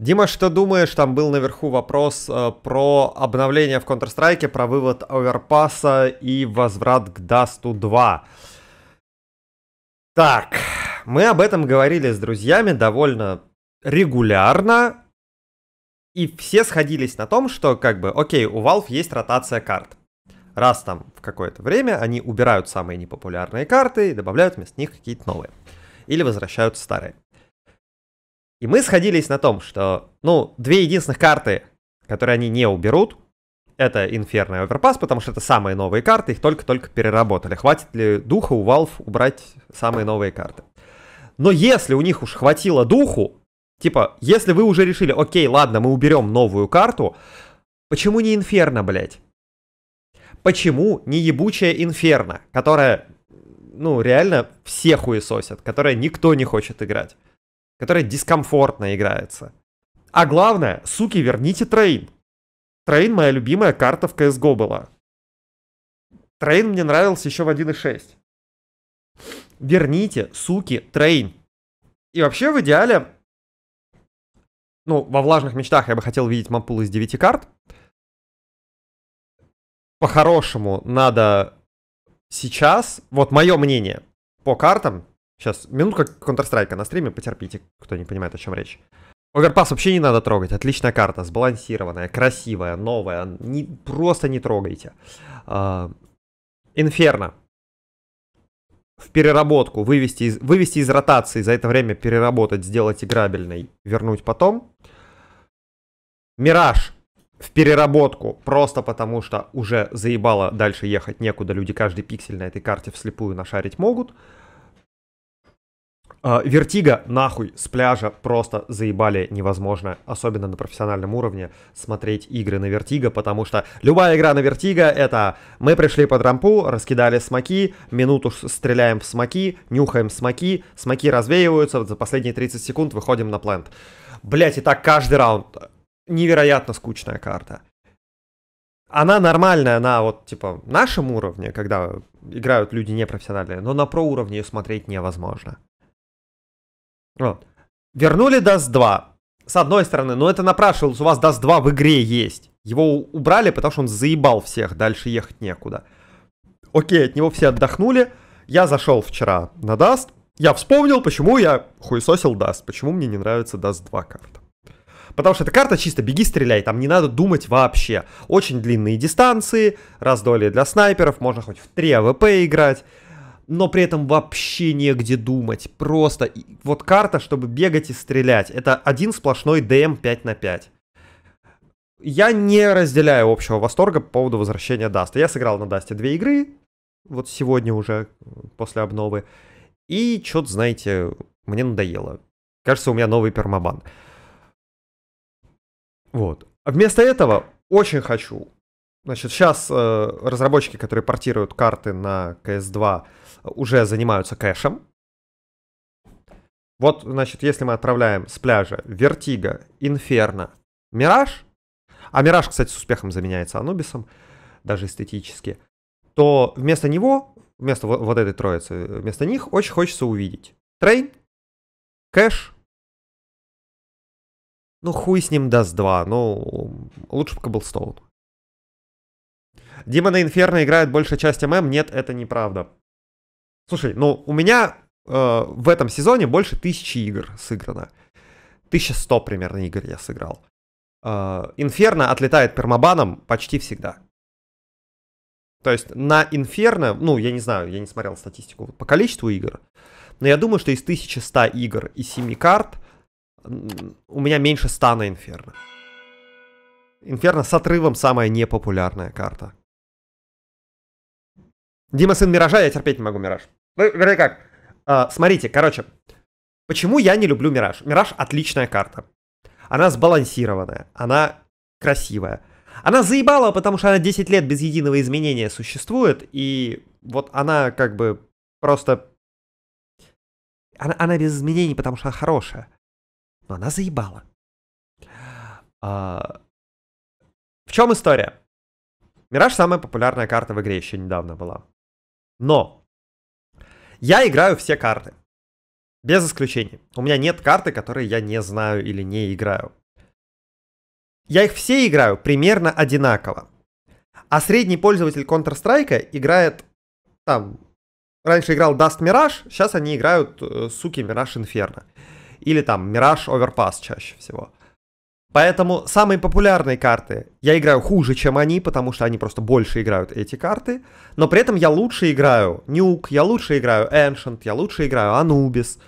Дима, что думаешь? Там был наверху вопрос э, про обновление в Counter-Strike, про вывод оверпасса и возврат к Dust 2. Так, мы об этом говорили с друзьями довольно регулярно. И все сходились на том, что как бы, окей, у Valve есть ротация карт. Раз там в какое-то время они убирают самые непопулярные карты и добавляют вместо них какие-то новые. Или возвращают старые. И мы сходились на том, что, ну, две единственных карты, которые они не уберут, это Инферно и Оверпас, потому что это самые новые карты, их только-только переработали. Хватит ли духа у Valve убрать самые новые карты? Но если у них уж хватило духу, типа, если вы уже решили, окей, ладно, мы уберем новую карту, почему не Инферно, блядь? Почему не ебучая Инферно, которая, ну, реально все хуесосят, которая никто не хочет играть? которая дискомфортно играется. А главное, суки, верните Трейн. Трейн моя любимая карта в CSGO была. Трейн мне нравился еще в 1.6. Верните, суки, Трейн. И вообще в идеале, ну, во влажных мечтах я бы хотел видеть мапул из 9 карт. По-хорошему надо сейчас, вот мое мнение по картам, Сейчас, минутка Counter-Strike на стриме, потерпите, кто не понимает, о чем речь. Оверпас вообще не надо трогать. Отличная карта, сбалансированная, красивая, новая. Не, просто не трогайте. Инферно. А, в переработку вывести из, вывести из ротации, за это время переработать, сделать играбельной, вернуть потом. Мираж в переработку, просто потому что уже заебало дальше ехать некуда. Люди каждый пиксель на этой карте вслепую нашарить могут. А, вертига нахуй с пляжа просто заебали невозможно, особенно на профессиональном уровне, смотреть игры на Вертига, потому что любая игра на Вертига это мы пришли под рампу, раскидали смоки, минуту стреляем в смоки, нюхаем смоки, смоки развеиваются, вот за последние 30 секунд выходим на плент. Блять, и так каждый раунд. Невероятно скучная карта. Она нормальная на вот, типа, нашем уровне, когда играют люди непрофессиональные, но на про уровне ее смотреть невозможно. А. Вернули Dust 2. С одной стороны, но это напрашивалось, у вас Dust 2 в игре есть. Его убрали, потому что он заебал всех, дальше ехать некуда. Окей, от него все отдохнули. Я зашел вчера на Dust, я вспомнил, почему я хуесосил Dust, почему мне не нравится Dust 2 карта. Потому что эта карта чисто беги, стреляй, там не надо думать вообще. Очень длинные дистанции, раздолье для снайперов, можно хоть в 3 АВП играть но при этом вообще негде думать. Просто вот карта, чтобы бегать и стрелять. Это один сплошной ДМ 5 на 5. Я не разделяю общего восторга по поводу возвращения Даста. Я сыграл на Дасте две игры, вот сегодня уже, после обновы. И что-то, знаете, мне надоело. Кажется, у меня новый пермобан Вот. Вместо этого очень хочу Значит, сейчас э, разработчики, которые портируют карты на CS2, уже занимаются кэшем. Вот, значит, если мы отправляем с пляжа Вертига, Inferno, Мираж, а Мираж, кстати, с успехом заменяется Анубисом, даже эстетически, то вместо него, вместо вот, вот этой троицы, вместо них очень хочется увидеть Трейн, Кэш, ну хуй с ним даст 2, ну лучше бы Каблстоун. Дима на Инферно играет большая часть ММ. Нет, это неправда. Слушай, ну у меня э, в этом сезоне больше тысячи игр сыграно. 1100 примерно игр я сыграл. Э, отлетает пермобаном почти всегда. То есть на Инферно, ну я не знаю, я не смотрел статистику по количеству игр, но я думаю, что из 1100 игр и 7 карт у меня меньше 100 на Инферно. Инферно с отрывом самая непопулярная карта. Дима сын Миража, я терпеть не могу Мираж. Ну, вернее как, э, смотрите, короче, почему я не люблю Мираж? Мираж отличная карта. Она сбалансированная, она красивая. Она заебала, потому что она 10 лет без единого изменения существует, и вот она как бы просто... Она, она без изменений, потому что она хорошая. Но она заебала. А... В чем история? Мираж самая популярная карта в игре еще недавно была. Но я играю все карты. Без исключений. У меня нет карты, которые я не знаю или не играю. Я их все играю примерно одинаково. А средний пользователь Counter-Strike играет там... Раньше играл Dust Mirage, сейчас они играют, э, суки, Mirage Inferno. Или там Mirage Overpass чаще всего. Поэтому самые популярные карты я играю хуже, чем они, потому что они просто больше играют эти карты. Но при этом я лучше играю Нюк, я лучше играю Эншент, я лучше играю Анубис.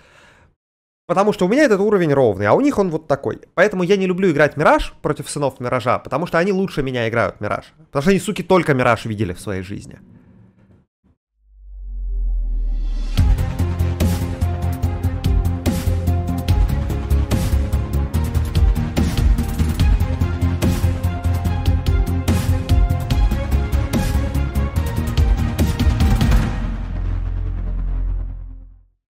Потому что у меня этот уровень ровный, а у них он вот такой. Поэтому я не люблю играть Мираж против сынов Миража, потому что они лучше меня играют Мираж. Потому что они, суки, только Мираж видели в своей жизни.